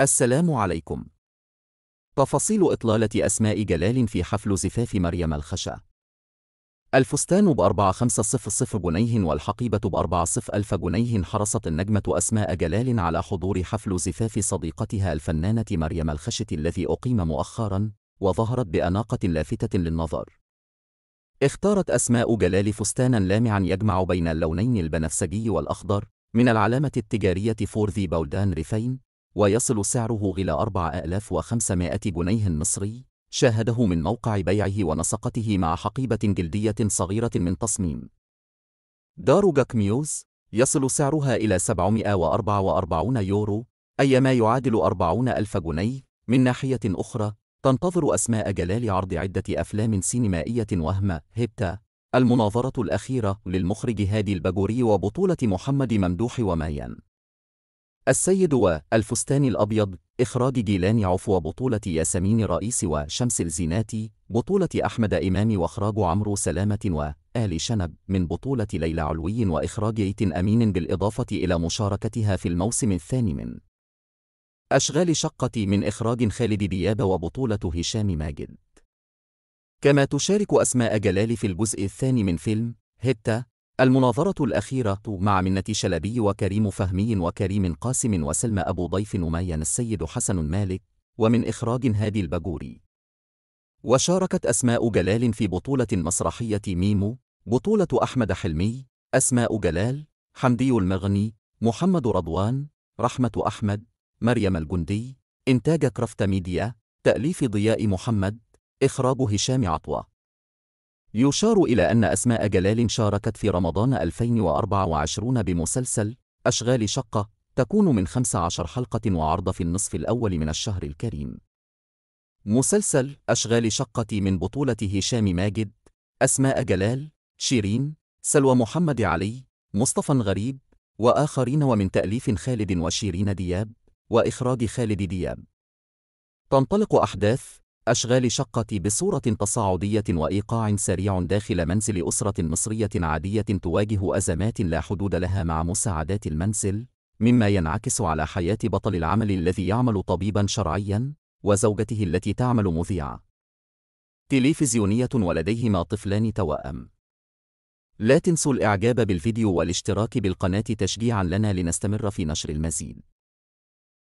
السلام عليكم. تفاصيل إطلالة أسماء جلال في حفل زفاف مريم الخشا. الفستان ب 4500 صفر جنيه والحقيبة ب 4000 ألف جنيه حرصت النجمة أسماء جلال على حضور حفل زفاف صديقتها الفنانة مريم الخشة الذي أقيم مؤخرا وظهرت بأناقة لافتة للنظر. اختارت أسماء جلال فستانا لامعا يجمع بين اللونين البنفسجي والأخضر من العلامة التجارية فور ذي بولدان ريفين ويصل سعره إلى 4500 جنيه مصري شاهده من موقع بيعه ونسقته مع حقيبة جلدية صغيرة من تصميم دار جاك ميوز يصل سعرها إلى 744 يورو أي ما يعادل 40 ألف جنيه من ناحية أخرى تنتظر أسماء جلال عرض عدة أفلام سينمائية وهمة هبتا المناظرة الأخيرة للمخرج هادي البجوري وبطولة محمد ممدوح ومايان السيد والفستان الأبيض إخراج جيلان عفو بطولة ياسمين رئيس وشمس الزيناتي بطولة أحمد إمام وإخراج عمرو سلامة وآل شنب من بطولة ليلى علوي وإخراج إيت أمين بالإضافة إلى مشاركتها في الموسم الثاني من أشغال شقة من إخراج خالد دياب وبطولة هشام ماجد كما تشارك أسماء جلال في الجزء الثاني من فيلم هبتة المناظرة الأخيرة مع منة شلبي وكريم فهمي وكريم قاسم وسلمى أبو ضيف وماين السيد حسن مالك ومن إخراج هادي البجوري وشاركت أسماء جلال في بطولة مسرحية ميمو بطولة أحمد حلمي أسماء جلال حمدي المغني محمد رضوان رحمة أحمد مريم الجندي إنتاج كرافت ميديا تأليف ضياء محمد إخراج هشام عطوة يشار إلى أن أسماء جلال شاركت في رمضان 2024 بمسلسل أشغال شقة تكون من 15 حلقة وعرض في النصف الأول من الشهر الكريم. مسلسل أشغال شقة من بطولة هشام ماجد، أسماء جلال، شيرين، سلوى محمد علي، مصطفى غريب، وآخرين ومن تأليف خالد وشيرين دياب، وإخراج خالد دياب. تنطلق أحداث أشغال شقة بصورة تصاعدية وإيقاع سريع داخل منزل أسرة مصرية عادية تواجه أزمات لا حدود لها مع مساعدات المنزل، مما ينعكس على حياة بطل العمل الذي يعمل طبيبا شرعيا، وزوجته التي تعمل مذيعة تلفزيونية ولديهما طفلان توأم. لا تنسوا الإعجاب بالفيديو والاشتراك بالقناة تشجيعا لنا لنستمر في نشر المزيد.